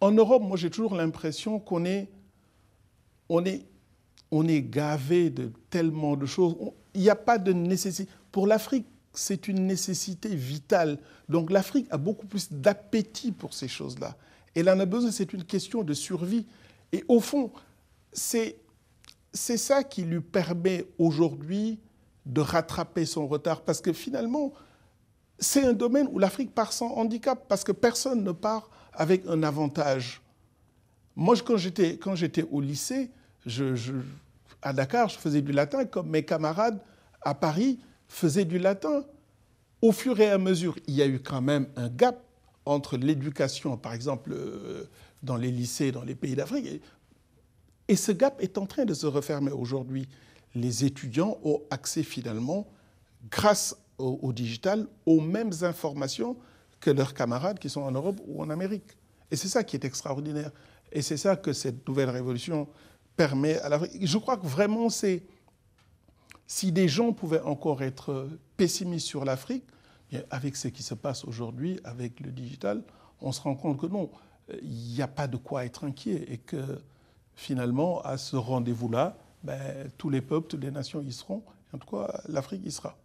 En Europe, moi j'ai toujours l'impression qu'on est, on est, on est gavé de tellement de choses. Il n'y a pas de nécessité. Pour l'Afrique, c'est une nécessité vitale. Donc l'Afrique a beaucoup plus d'appétit pour ces choses-là. Elle en a besoin, c'est une question de survie. Et au fond, c'est ça qui lui permet aujourd'hui de rattraper son retard. Parce que finalement, c'est un domaine où l'Afrique part sans handicap, parce que personne ne part avec un avantage. Moi, quand j'étais, au lycée, à Dakar, je faisais du latin comme mes camarades à Paris faisaient du latin. Au fur et à mesure, il y a eu quand même un gap entre l'éducation, par exemple, euh, dans les lycées, dans les pays d'Afrique. Et ce gap est en train de se refermer aujourd'hui. Les étudiants ont accès finalement, grâce au digital, aux mêmes informations que leurs camarades qui sont en Europe ou en Amérique. Et c'est ça qui est extraordinaire. Et c'est ça que cette nouvelle révolution permet à l'Afrique. Je crois que vraiment, c'est. Si des gens pouvaient encore être pessimistes sur l'Afrique, avec ce qui se passe aujourd'hui, avec le digital, on se rend compte que non, il n'y a pas de quoi être inquiet et que finalement, à ce rendez-vous-là, ben, tous les peuples, toutes les nations y seront. En tout cas, l'Afrique y sera.